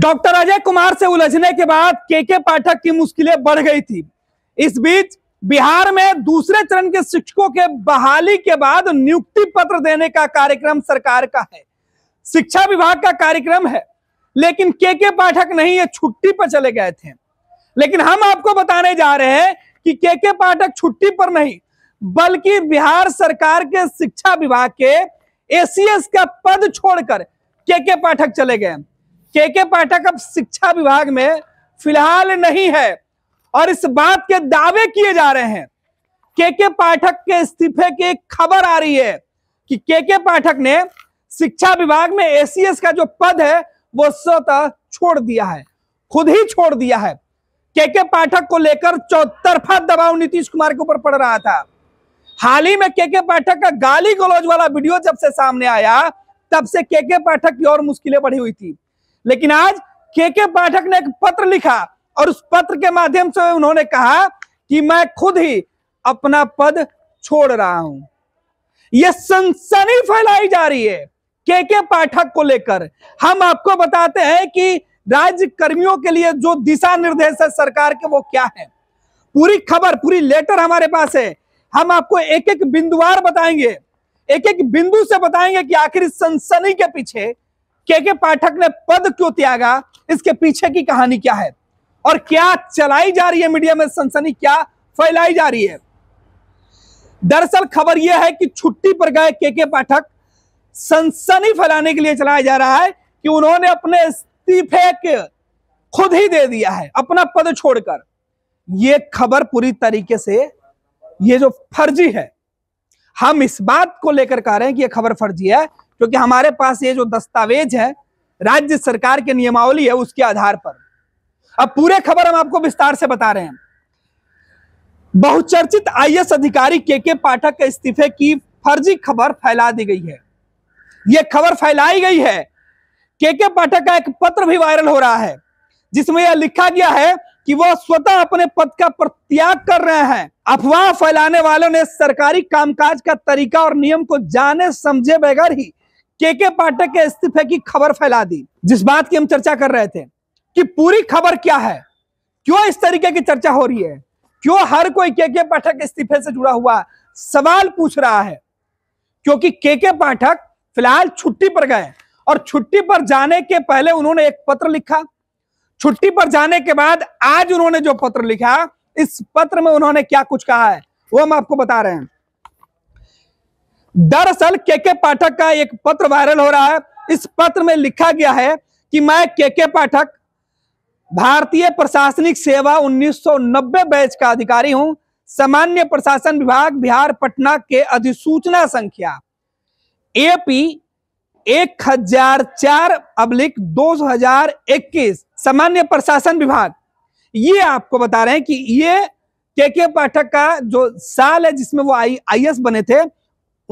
doctor Ajay Kumar से उलझने के बाद के के पाठक की मुश्किलें बढ़ गई थी इस बीच बिहार में दूसरे चरण के शिक्षकों के बहाली के बाद नियुक्ति पत्र देने का कार्यक्रम सरकार का है शिक्षा विभाग का कार्यक्रम है लेकिन के के पाठक नहीं ये छुट्टी पर चले गए थे लेकिन हम आपको बताने जा रहे हैं कि के के पाठक छुट्टी पर नहीं बल्कि बिहार सरकार के शिक्षा विभाग के एसीएस का पद छोड़कर के के पाठक चले गए के के पाठक अब शिक्षा विभाग में फिलहाल नहीं है और इस बात के दावे किए जा रहे हैं के के पाठक के इस्तीफे की खबर आ रही है कि के के पाठक ने शिक्षा विभाग में एसीएस का जो पद है वो स्वतः छोड़ दिया है खुद ही छोड़ दिया है के के पाठक को लेकर चौतरफा दबाव नीतीश कुमार के ऊपर पड़ रहा था हाल ही में के के पाठक का गाली गलौज वाला वीडियो जब से सामने आया तब से के के पाठक की और मुश्किलें बढ़ी हुई थी लेकिन आज के के पाठक ने एक पत्र लिखा और उस पत्र के माध्यम से उन्होंने कहा कि मैं खुद ही अपना पद छोड़ रहा हूं यह सनसनी फैलाई जा रही है के के पाठक को लेकर हम आपको बताते हैं कि राज्य कर्मियों के लिए जो दिशा निर्देश है सरकार के वो क्या है पूरी खबर पूरी लेटर हमारे पास है हम आपको एक एक बिंदुवार बताएंगे एक एक बिंदु से बताएंगे कि आखिर सनसनी के पीछे के के पाठक ने पद क्यों त्यागा इसके पीछे की कहानी क्या है और क्या चलाई जा रही है मीडिया में सनसनी क्या फैलाई जा रही है दरअसल खबर यह है कि छुट्टी पर गए के के पाठक सनसनी फैलाने के लिए चलाया जा रहा है कि उन्होंने अपने इस्तीफे के खुद ही दे दिया है अपना पद छोड़कर यह खबर पूरी तरीके से यह जो फर्जी है हम इस बात को लेकर कह रहे हैं कि यह खबर फर्जी है क्योंकि हमारे पास ये जो दस्तावेज है राज्य सरकार के नियमावली है उसके आधार पर अब पूरे खबर हम आपको विस्तार से बता रहे हैं बहुचर्चित आईएएस अधिकारी के के पाठक के इस्तीफे की फर्जी खबर फैला दी गई है यह खबर फैलाई गई है के के पाठक का एक पत्र भी वायरल हो रहा है जिसमें यह लिखा गया है कि वह स्वतः अपने पद का प्रत्याग कर रहे हैं अफवाह फैलाने वालों ने सरकारी कामकाज का तरीका और नियम को जाने समझे बगैर ही के के पाठक के इस्तीफे की खबर फैला दी जिस बात की हम चर्चा कर रहे थे कि पूरी खबर क्या है क्यों इस तरीके की चर्चा हो रही है क्यों हर कोई के के पाठक इस्तीफे से जुड़ा हुआ सवाल पूछ रहा है क्योंकि के के पाठक फिलहाल छुट्टी पर गए और छुट्टी पर जाने के पहले उन्होंने एक पत्र लिखा छुट्टी पर जाने के बाद आज उन्होंने जो पत्र लिखा इस पत्र में उन्होंने क्या कुछ कहा है वो हम आपको बता रहे हैं दरअसल के के पाठक का एक पत्र वायरल हो रहा है इस पत्र में लिखा गया है कि मैं के के पाठक भारतीय प्रशासनिक सेवा 1990 बैच का अधिकारी हूं सामान्य प्रशासन विभाग बिहार पटना के अधिसूचना संख्या एपी एक हजार चार अब्लिक दो हजार इक्कीस सामान्य प्रशासन विभाग ये आपको बता रहे हैं कि ये के के पाठक का जो साल है जिसमें वो आई आई बने थे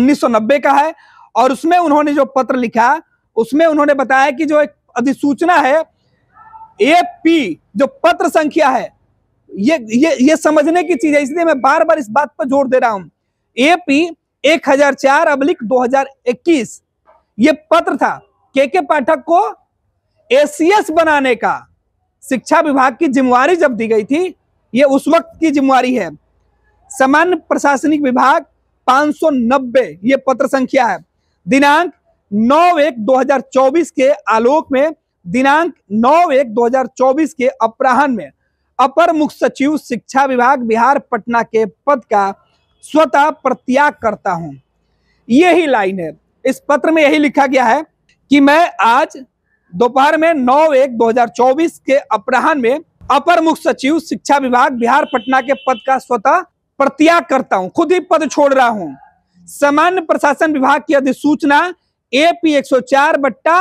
1990 का है और उसमें उन्होंने जो पत्र लिखा उसमें उन्होंने बताया कि जो एक अधिसूचना है ए पी जो पत्र संख्या है ये ये ये समझने की चीज है इसलिए मैं बार बार इस बात पर जोर दे रहा हूं ए पी एक हजार चार अब्लिक दो हजार इक्कीस ये पत्र था के के पाठक को एसीएस बनाने का शिक्षा विभाग की जिम्मेवारी जब दी गई थी ये उस वक्त की जिम्मेवारी है सामान्य प्रशासनिक विभाग 590 ये पत्र संख्या है दिनांक 9 एक 2024 के आलोक में दिनांक 9 एक 2024 के अपराहन में अपर मुख्य सचिव शिक्षा विभाग बिहार पटना के पद का स्वतः प्रत्याग करता हूं यही लाइन है इस पत्र में यही लिखा गया है कि मैं आज दोपहर में 9 एक 2024 के अपराहन में अपर मुख्य सचिव शिक्षा विभाग बिहार पटना के पद का स्वतः प्रत्याग करता हूं खुद ही पद छोड़ रहा हूं सामान्य प्रशासन विभाग की अधिसूचना एपी 104 बट्टा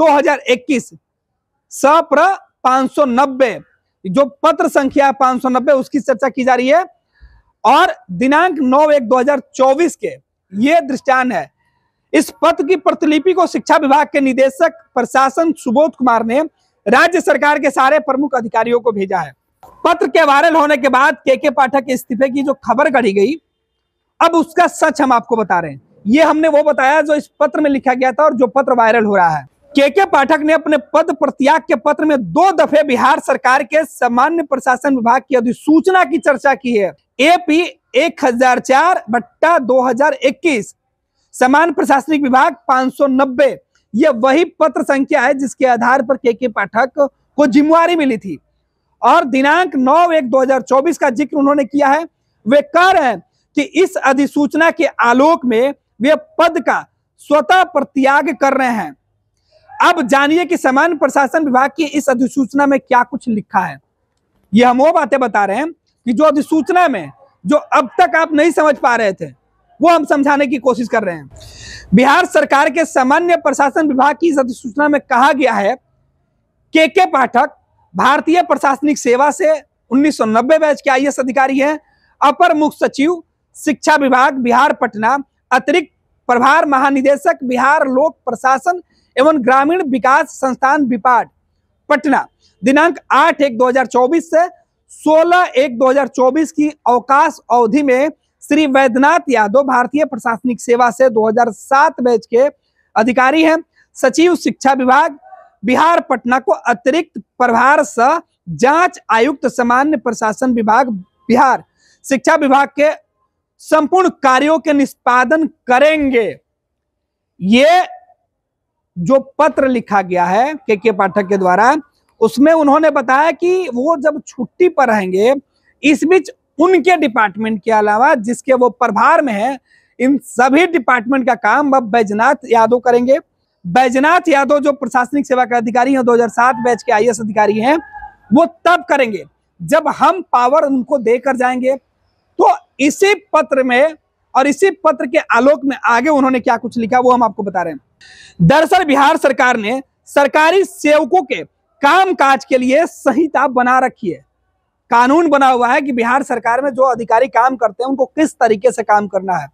2021 सप्र 590 जो पत्र संख्या 590 उसकी चर्चा की जा रही है और दिनांक 9 एक 2024 के ये दृष्टान है इस पत्र की प्रतिलिपि को शिक्षा विभाग के निदेशक प्रशासन सुबोध कुमार ने राज्य सरकार के सारे प्रमुख अधिकारियों को भेजा है पत्र के वायरल होने के बाद के के पाठक के इस्तीफे की जो खबर कड़ी गई अब उसका सच हम आपको बता रहे हैं ये हमने वो बताया जो इस पत्र में लिखा गया था और जो पत्र वायरल हो रहा है के के पाठक ने अपने पद प्रत्याग के पत्र में दो दफे बिहार सरकार के सामान्य प्रशासन विभाग की अधिसूचना की चर्चा की है एपी एक हजार चार बट्टा दो हजार इक्कीस सामान्य प्रशासनिक विभाग पांच सौ नब्बे ये वही पत्र संख्या है जिसके आधार पर के के पाठक को जिम्मेवारी मिली थी और दिनांक 9 एक 2024 का जिक्र उन्होंने किया है वे कह रहे हैं कि इस अधिसूचना के आलोक में वे पद का स्वतः प्रत्याग कर रहे हैं अब जानिए कि सामान्य प्रशासन विभाग की इस अधिसूचना में क्या कुछ लिखा है ये हम वो बातें बता रहे हैं कि जो अधिसूचना में जो अब तक आप नहीं समझ पा रहे थे वो हम समझाने की कोशिश कर रहे हैं बिहार सरकार के सामान्य प्रशासन विभाग की इस अधिसूचना में कहा गया है के के पाठक भारतीय प्रशासनिक सेवा से 1990 बैच के आईएएस अधिकारी हैं अपर मुख्य सचिव शिक्षा विभाग बिहार पटना अतिरिक्त प्रभार महानिदेशक बिहार लोक प्रशासन एवं ग्रामीण विकास संस्थान विपाट पटना दिनांक 8 एक 2024 से 16 एक 2024 की अवकाश अवधि में श्री वैद्यनाथ यादव भारतीय प्रशासनिक सेवा से 2007 बैच के अधिकारी हैं सचिव शिक्षा विभाग बिहार पटना को अतिरिक्त प्रभार स जांच आयुक्त सामान्य प्रशासन विभाग बिहार शिक्षा विभाग के संपूर्ण कार्यों के निष्पादन करेंगे ये जो पत्र लिखा गया है के के पाठक के द्वारा उसमें उन्होंने बताया कि वो जब छुट्टी पर रहेंगे इस बीच उनके डिपार्टमेंट के अलावा जिसके वो प्रभार में है इन सभी डिपार्टमेंट का काम अब बैजनाथ यादव करेंगे बैजनाथ यादव जो प्रशासनिक सेवा के अधिकारी हैं 2007 बैच के आईएएस अधिकारी हैं वो तब करेंगे जब हम पावर उनको देकर जाएंगे तो इसी पत्र में और इसी पत्र के आलोक में आगे उन्होंने क्या कुछ लिखा वो हम आपको बता रहे हैं दरअसल बिहार सरकार ने सरकारी सेवकों के कामकाज के लिए संहिता बना रखी है कानून बना हुआ है कि बिहार सरकार में जो अधिकारी काम करते हैं उनको किस तरीके से काम करना है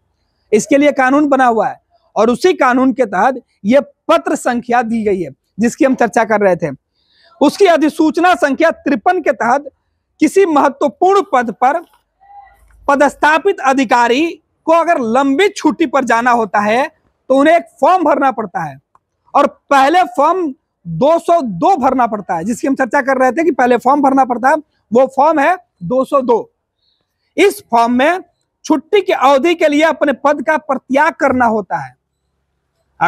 इसके लिए कानून बना हुआ है और उसी कानून के तहत ये पत्र संख्या दी गई है जिसकी हम चर्चा कर रहे थे उसकी अधिसूचना संख्या तिरपन के तहत किसी महत्वपूर्ण पद पर पदस्थापित अधिकारी को अगर लंबी छुट्टी पर जाना होता है तो उन्हें एक फॉर्म भरना पड़ता है और पहले फॉर्म 202 भरना पड़ता है जिसकी हम चर्चा कर रहे थे कि पहले फॉर्म भरना पड़ता है वो फॉर्म है 202 इस फॉर्म में छुट्टी की अवधि के लिए अपने पद का प्रत्याग करना होता है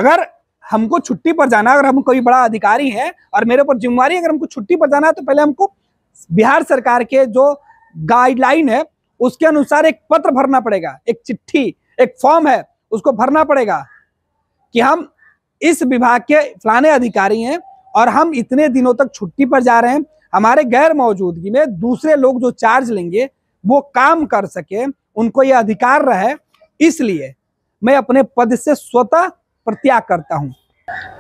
अगर हमको छुट्टी पर जाना अगर हम कोई बड़ा अधिकारी है और मेरे ऊपर जिम्मेवारी अगर हमको छुट्टी पर जाना है तो पहले हमको बिहार सरकार के जो गाइडलाइन है उसके अनुसार एक पत्र भरना पड़ेगा एक चिट्ठी एक फॉर्म है उसको भरना पड़ेगा कि हम इस विभाग के फलाने अधिकारी हैं और हम इतने दिनों तक छुट्टी पर जा रहे हैं हमारे गैर मौजूदगी में दूसरे लोग जो चार्ज लेंगे वो काम कर सके उनको ये अधिकार रहे इसलिए मैं अपने पद से स्वतः प्रत्याग करता हूँ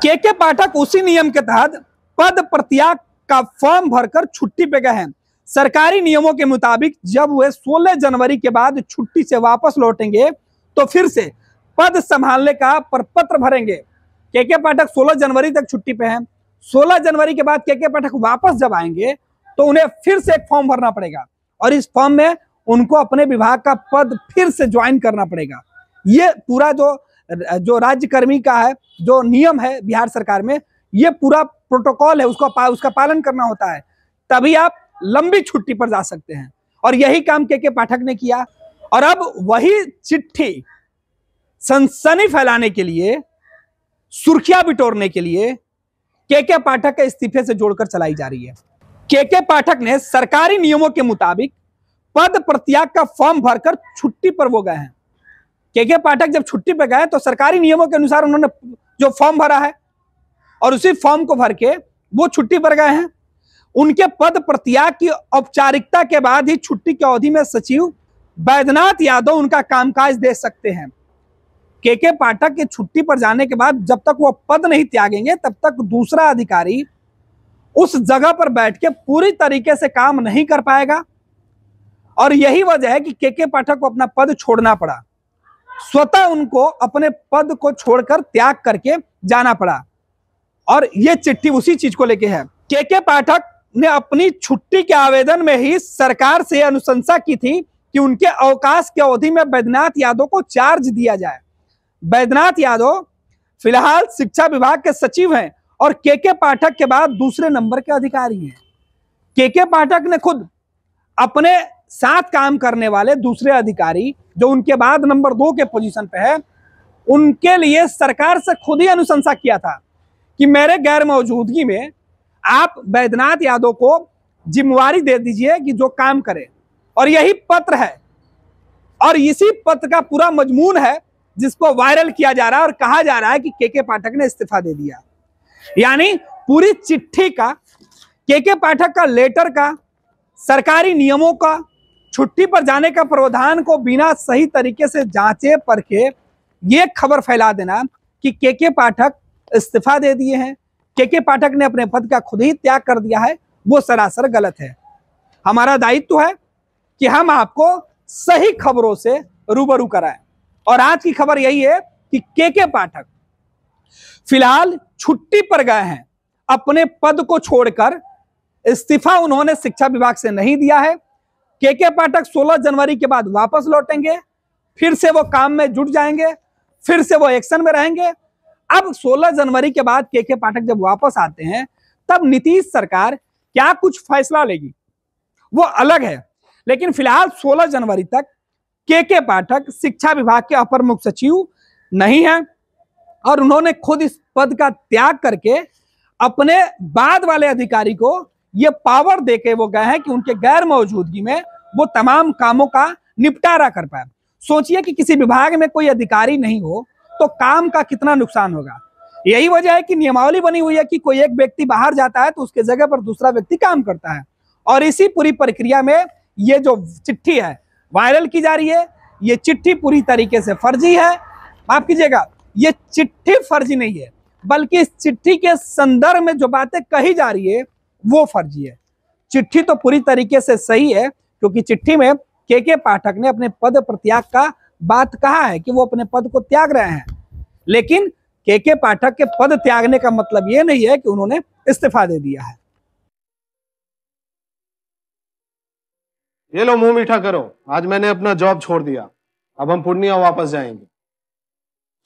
के के पाठक उसी नियम के तहत पद प्रत्याग का फॉर्म भरकर छुट्टी पे गए हैं सरकारी नियमों के मुताबिक जब वे 16 जनवरी के बाद छुट्टी से वापस लौटेंगे तो फिर से पद संभालने का प्रपत्र भरेंगे के के पाठक 16 जनवरी तक छुट्टी पे हैं 16 जनवरी के बाद के के पाठक वापस जब आएंगे तो उन्हें फिर से एक फॉर्म भरना पड़ेगा और इस फॉर्म में उनको अपने विभाग का पद फिर से ज्वाइन करना पड़ेगा ये पूरा जो जो राज्यकर्मी का है जो नियम है बिहार सरकार में ये पूरा प्रोटोकॉल है उसको पा, उसका पालन करना होता है तभी आप लंबी छुट्टी पर जा सकते हैं और यही काम के के पाठक ने किया और अब वही चिट्ठी सनसनी फैलाने के लिए सुर्खियां बिटोरने के लिए के के पाठक के इस्तीफे से जोड़कर चलाई जा रही है के के पाठक ने सरकारी नियमों के मुताबिक पद प्रत्याग का फॉर्म भरकर छुट्टी पर वो गए हैं के के पाठक जब छुट्टी पे गए तो सरकारी नियमों के अनुसार उन्होंने जो फॉर्म भरा है और उसी फॉर्म को भर के वो छुट्टी पर गए हैं उनके पद प्रत्याग की औपचारिकता के बाद ही छुट्टी की अवधि में सचिव बैद्यनाथ यादव उनका कामकाज दे सकते हैं के के पाठक के छुट्टी पर जाने के बाद जब तक वो पद नहीं त्यागेंगे तब तक दूसरा अधिकारी उस जगह पर बैठ के पूरी तरीके से काम नहीं कर पाएगा और यही वजह है कि के के पाठक को अपना पद छोड़ना पड़ा स्वतः उनको अपने पद को छोड़कर त्याग करके जाना पड़ा और ये चिट्ठी उसी चीज को लेके है के के पाठक ने अपनी छुट्टी के आवेदन में ही सरकार से अनुशंसा की थी कि उनके अवकाश की अवधि में बैद्यनाथ यादव को चार्ज दिया जाए बैद्यनाथ यादव फिलहाल शिक्षा विभाग के सचिव हैं और के के पाठक के बाद दूसरे नंबर के अधिकारी हैं के के पाठक ने खुद अपने साथ काम करने वाले दूसरे अधिकारी जो उनके बाद नंबर दो के पोजीशन पे है उनके लिए सरकार से खुद ही अनुशंसा किया था कि मेरे गैर मौजूदगी में आप बैद्यनाथ यादव को जिम्मेवारी दे दीजिए कि जो काम करे और यही पत्र है और इसी पत्र का पूरा मजमून है जिसको वायरल किया जा रहा है और कहा जा रहा है कि के के पाठक ने इस्तीफा दे दिया यानी पूरी चिट्ठी का के के पाठक का लेटर का सरकारी नियमों का छुट्टी पर जाने का प्रावधान को बिना सही तरीके से जांचे परखे ये खबर फैला देना कि के के पाठक इस्तीफा दे दिए हैं के के पाठक ने अपने पद का खुद ही त्याग कर दिया है वो सरासर गलत है हमारा दायित्व है कि हम आपको सही खबरों से रूबरू कराएं और आज की खबर यही है कि के के पाठक फिलहाल छुट्टी पर गए हैं अपने पद को छोड़कर इस्तीफा उन्होंने शिक्षा विभाग से नहीं दिया है के के पाठक 16 जनवरी के बाद वापस लौटेंगे फिर से वो काम में जुट जाएंगे फिर से वो एक्शन में रहेंगे अब 16 जनवरी के बाद के के पाठक जब वापस आते हैं तब नीतीश सरकार क्या कुछ फैसला लेगी वो अलग है लेकिन फिलहाल 16 जनवरी तक के के पाठक शिक्षा विभाग के अपर मुख्य सचिव नहीं है और उन्होंने खुद इस पद का त्याग करके अपने बाद वाले अधिकारी को ये पावर दे के वो गए हैं कि उनके गैर मौजूदगी में वो तमाम कामों का निपटारा कर पाए सोचिए कि किसी विभाग में कोई अधिकारी नहीं हो तो काम का कितना नुकसान होगा यही वजह है कि नियमावली बनी हुई है कि कोई एक व्यक्ति बाहर जाता है तो उसके जगह पर दूसरा व्यक्ति काम करता है और इसी पूरी प्रक्रिया में ये जो चिट्ठी है वायरल की जा रही है ये चिट्ठी पूरी तरीके से फर्जी है माफ कीजिएगा ये चिट्ठी फर्जी नहीं है बल्कि इस चिट्ठी के संदर्भ में जो बातें कही जा रही है वो फर्जी है चिट्ठी तो पूरी तरीके से सही है क्योंकि चिट्ठी में के के पाठक ने अपने पद प्रत्याग का बात कहा है कि वो अपने पद को त्याग रहे हैं लेकिन के के पाठक के पद त्यागने का मतलब ये नहीं है कि उन्होंने इस्तीफा दे दिया है ये लो मुंह मीठा करो आज मैंने अपना जॉब छोड़ दिया अब हम पूर्णिया वापस जाएंगे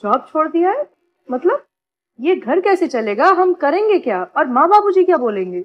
जॉब छोड़ दिया है मतलब ये घर कैसे चलेगा हम करेंगे क्या और माँ बाबूजी क्या बोलेंगे